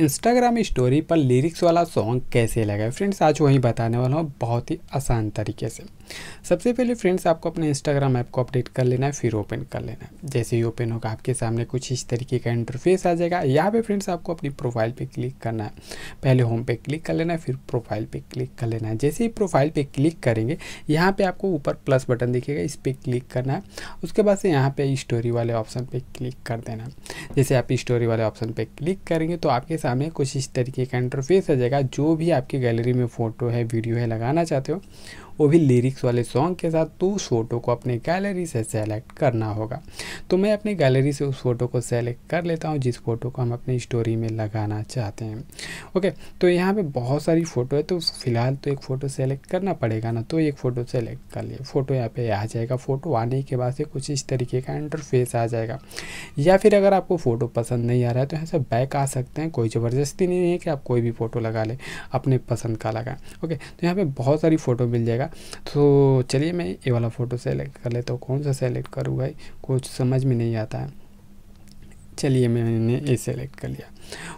Instagram story पर lyrics वाला song कैसे लगा फ्रेंड्स आज वही बताने वाला हूँ बहुत ही आसान तरीके से सबसे पहले फ्रेंड्स आपको अपने इंस्टाग्राम ऐप को अपडेट कर लेना है फिर ओपन कर लेना है जैसे ही ओपन होगा आपके सामने कुछ इस तरीके का इंटरफेस आ जाएगा यहाँ पे फ्रेंड्स आपको अपनी प्रोफाइल पे क्लिक करना है पहले होम पे क्लिक कर लेना है फिर प्रोफाइल पे क्लिक कर लेना है जैसे ही प्रोफाइल पर क्लिक करेंगे यहाँ पर आपको ऊपर प्लस बटन दिखेगा इस पर क्लिक करना है उसके बाद से यहाँ पे स्टोरी वाले ऑप्शन पर क्लिक कर देना है जैसे आप स्टोरी वाले ऑप्शन पर क्लिक करेंगे तो आपके सामने कुछ इस तरीके का इंटरफेस आ जाएगा जो भी आपकी गैलरी में फ़ोटो है वीडियो है लगाना चाहते हो वो भी लिरिक्स वाले सॉन्ग के साथ तो उस फ़ोटो को अपने गैलरी से सेलेक्ट करना होगा तो मैं अपनी गैलरी से उस फ़ोटो को सेलेक्ट कर लेता हूँ जिस फ़ोटो को हम अपनी स्टोरी में लगाना चाहते हैं ओके तो यहाँ पर बहुत सारी फ़ोटो है तो फ़िलहाल तो एक फ़ोटो सेलेक्ट करना पड़ेगा ना तो एक फ़ोटो सेलेक्ट कर लिए फ़ोटो यहाँ पर आ जाएगा फ़ोटो आने के बाद से कुछ इस तरीके का इंटरफेस आ जाएगा या फिर अगर आपको फ़ोटो पसंद नहीं आ रहा है तो यहाँ से बैक आ सकते हैं कोई ज़बरदस्ती नहीं है कि आप कोई भी फ़ोटो लगा लें अपने पसंद का लगाएं ओके तो यहाँ पे बहुत सारी फ़ोटो मिल जाएगा तो चलिए मैं ये वाला फ़ोटो सेलेक्ट कर लेता हूँ कौन सा सेलेक्ट करूँगा कुछ समझ में नहीं आता है चलिए मैंने ये सेलेक्ट कर लिया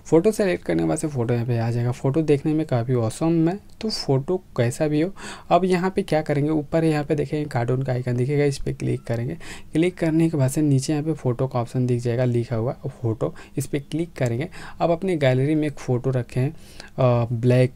फ़ोटो सेलेक्ट करने के बाद से फ़ोटो यहाँ पे आ जाएगा फ़ोटो देखने में काफ़ी औसम है तो फ़ोटो कैसा भी हो अब यहाँ पे क्या करेंगे ऊपर यहाँ पे देखेंगे कार्टून का आइकन दिखेगा इस पर क्लिक करेंगे क्लिक करने के बाद से नीचे यहाँ पे फ़ोटो का ऑप्शन दिख जाएगा लिखा हुआ फ़ोटो इस पर क्लिक करेंगे अब अपने गैलरी में एक फ़ोटो रखें ब्लैक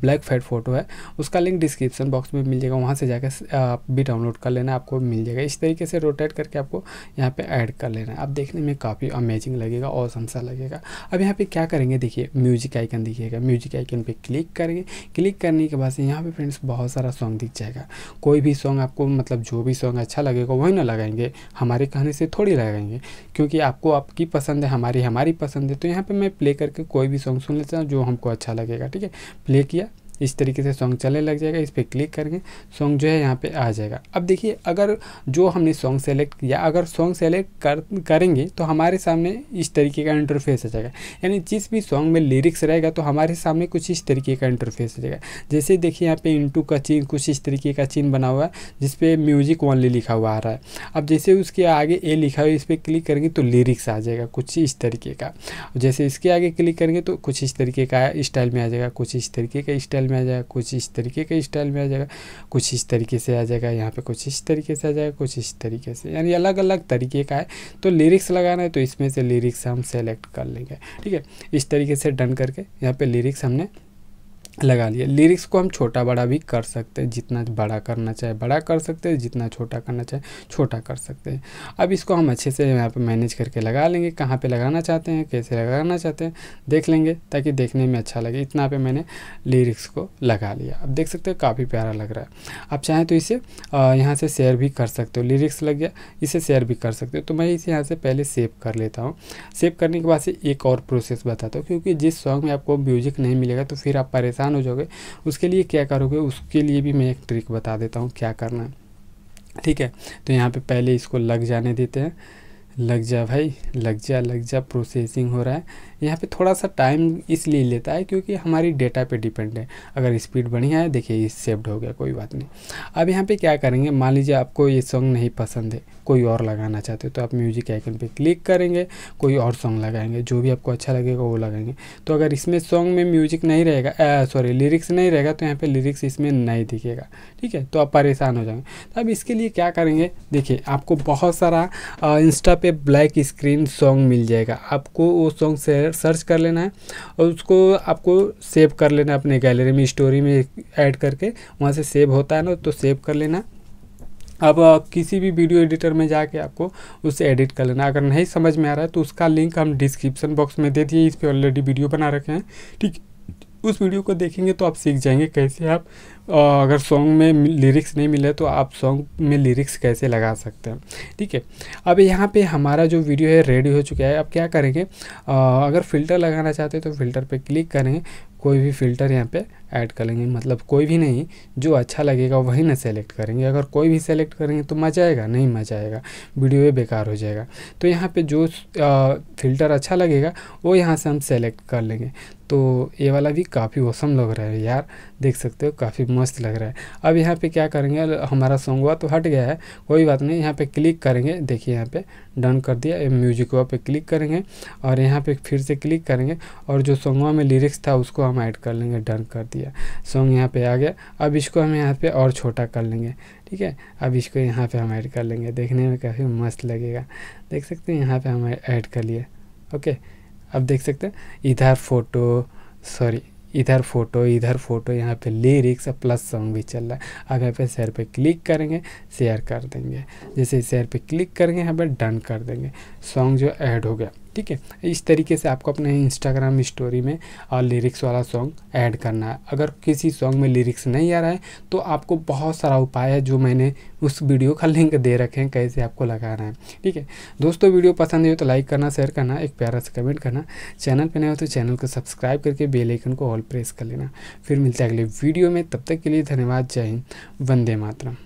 ब्लैक फैट फ़ोटो है उसका लिंक डिस्क्रिप्शन बॉक्स में मिल जाएगा वहाँ से जाकर आप भी डाउनलोड कर लेना आपको मिल जाएगा इस तरीके से रोटेट करके आपको यहाँ पर ऐड कर लेना है अब देखने में काफ़ी अमेजिंग लगेगा औसम सा लगेगा अब अब यहाँ पे क्या करेंगे देखिए म्यूजिक आइकन दिखिएगा म्यूजिक आइकन पे क्लिक करेंगे क्लिक करने के बाद से यहाँ पे फ्रेंड्स बहुत सारा सॉन्ग दिख जाएगा कोई भी सॉन्ग आपको मतलब जो भी सॉन्ग अच्छा लगेगा वही ना लगाएंगे हमारे कहने से थोड़ी लगाएंगे क्योंकि आपको आपकी पसंद है हमारी हमारी पसंद है तो यहाँ पर मैं प्ले करके कोई भी सॉन्ग सुन लेता हूँ जो हमको अच्छा लगेगा ठीक है प्ले किया इस तरीके से सॉन्ग चलने लग जाएगा इस पर क्लिक करके सॉन्ग जो है यहाँ पे आ जाएगा अब देखिए अगर जो हमने सॉन्ग सेलेक्ट किया अगर सॉन्ग सेलेक्ट कर करेंगे तो हमारे सामने इस तरीके का इंटरफेस आ जाएगा यानी जिस भी सॉन्ग में लिरिक्स रहेगा तो हमारे सामने कुछ इस तरीके का इंटरफेस आ जाएगा जैसे देखिए यहाँ पे इंटू का चीन कुछ इस तरीके का चीन बना हुआ है जिसपे म्यूजिक ओनली लिखा हुआ आ रहा है अब जैसे उसके आगे ए लिखा हुआ है इस पर क्लिक करेंगे तो लिरिक्स आ जाएगा कुछ इस तरीके का जैसे इसके आगे क्लिक करेंगे तो कुछ इस तरीके का स्टाइल में आ जाएगा कुछ इस तरीके का स्टाइल स्टाइल में आ जाएगा कुछ इस तरीके के स्टाइल में आ जाएगा कुछ इस तरीके से आ जाएगा यहाँ पे कुछ इस तरीके से आ जाएगा कुछ इस तरीके से यानी अलग अलग तरीके का है तो लिरिक्स लगाना है तो इसमें से लिरिक्स हम सेलेक्ट कर लेंगे ठीक है इस तरीके से डन करके यहाँ पर लिरिक्स हमने लगा लिया लिरिक्स को हम छोटा बड़ा भी कर सकते हैं जितना बड़ा करना चाहे बड़ा कर सकते हैं जितना छोटा करना चाहे छोटा कर सकते हैं अब इसको हम अच्छे से यहाँ पर मैनेज करके लगा लेंगे कहाँ पे लगाना चाहते हैं कैसे लगाना चाहते हैं देख लेंगे ताकि देखने में अच्छा लगे इतना पे मैंने लिरिक्स को लगा लिया अब देख सकते हो काफ़ी प्यारा लग रहा है आप चाहें तो इसे यहाँ से शेयर भी कर सकते हो लिरिक्स लग गया इसे शेयर भी कर सकते हो तो मैं इसे यहाँ से पहले सेव कर लेता हूँ सेव करने के बाद से एक और प्रोसेस बताता हूँ क्योंकि जिस सॉन्ग में आपको म्यूजिक नहीं मिलेगा तो फिर आप परेशान परेशान हो जाओगे उसके लिए क्या करोगे उसके लिए भी मैं एक ट्रिक बता देता हूँ क्या करना है ठीक है तो यहाँ पे पहले इसको लग जाने देते हैं लग जा भाई लग जा लग जा प्रोसेसिंग हो रहा है यहाँ पे थोड़ा सा टाइम इसलिए लेता है क्योंकि हमारी डेटा पे डिपेंड है अगर स्पीड बढ़िया है देखिए ये सेव्ड हो गया कोई बात नहीं अब यहाँ पे क्या करेंगे मान लीजिए आपको ये सॉन्ग नहीं पसंद है कोई और लगाना चाहते हो तो आप म्यूजिक आइकन पे क्लिक करेंगे कोई और सॉन्ग लगाएंगे जो भी आपको अच्छा लगेगा वो लगाएंगे तो अगर इसमें सॉन्ग में म्यूजिक नहीं रहेगा सॉरी लिरिक्स नहीं रहेगा तो यहाँ पर लिरिक्स इसमें नहीं दिखेगा ठीक है तो आप परेशान हो जाएंगे तो अब इसके लिए क्या करेंगे देखिए आपको बहुत सारा इंस्टा पे पे ब्लैक स्क्रीन सॉन्ग मिल जाएगा आपको वो सॉन्ग सर्च कर लेना है और उसको आपको सेव कर लेना अपने गैलरी में स्टोरी में ऐड करके वहाँ से सेव होता है ना तो सेव कर लेना अब किसी भी वीडियो एडिटर में जाके आपको उसे एडिट कर लेना अगर नहीं समझ में आ रहा है तो उसका लिंक हम डिस्क्रिप्शन बॉक्स में दे दिए इस पर ऑलरेडी वीडियो बना रखे हैं ठीक उस वीडियो को देखेंगे तो आप सीख जाएंगे कैसे आप आ, अगर सॉन्ग में लिरिक्स नहीं मिले तो आप सॉन्ग में लिरिक्स कैसे लगा सकते हैं ठीक है अब यहाँ पे हमारा जो वीडियो है रेडी हो चुका है अब क्या करेंगे आ, अगर फ़िल्टर लगाना चाहते हैं तो फ़िल्टर पे क्लिक करेंगे कोई भी फ़िल्टर यहाँ पे ऐड करेंगे मतलब कोई भी नहीं जो अच्छा लगेगा वही ना सेलेक्ट करेंगे अगर कोई भी सेलेक्ट करेंगे तो मज़ा आएगा नहीं मज़ा आएगा वीडियो ये बेकार हो जाएगा तो यहाँ पे जो फ़िल्टर अच्छा लगेगा वो यहाँ से हम सेलेक्ट कर लेंगे तो ये वाला भी काफ़ी ओसम लग रहा है यार देख सकते हो काफ़ी मस्त लग रहा है अब यहाँ पे क्या करेंगे हमारा सॉन्ग हुआ तो हट गया है कोई बात नहीं यहाँ पे क्लिक करेंगे देखिए यहाँ पे डन कर दिया म्यूजिक हुआ पे क्लिक करेंगे और यहाँ पे फिर से क्लिक करेंगे और जो सॉन्ग में लिरिक्स था उसको हम ऐड कर लेंगे डन कर दिया सॉन्ग यहाँ पर आ गया अब इसको हम यहाँ पर और छोटा कर लेंगे ठीक है अब इसको यहाँ पर हम ऐड कर लेंगे देखने में काफ़ी मस्त लगेगा देख सकते हैं यहाँ पर हम ऐड कर लिए ओके आप देख सकते हैं इधर फोटो सॉरी इधर फोटो इधर फोटो यहाँ पे लिरिक्स और प्लस सॉन्ग भी चल रहा है अगर यहाँ पे शेयर पे क्लिक करेंगे शेयर कर देंगे जैसे शेयर पे क्लिक करेंगे यहाँ पे डन कर देंगे सॉन्ग जो ऐड हो गया ठीक है इस तरीके से आपको अपने इंस्टाग्राम स्टोरी में लिरिक्स वाला सॉन्ग ऐड करना है अगर किसी सॉन्ग में लिरिक्स नहीं आ रहा है तो आपको बहुत सारा उपाय है जो मैंने उस वीडियो का लिंक दे रखे हैं कैसे आपको लगाना है ठीक है दोस्तों वीडियो पसंद है तो लाइक करना शेयर करना एक प्यारा से कमेंट करना चैनल पर नए हो तो चैनल को सब्सक्राइब करके बेलाइकन को ऑल प्रेस कर लेना फिर मिलते हैं अगले वीडियो में तब तक के लिए धन्यवाद जय हिंद वंदे मातरम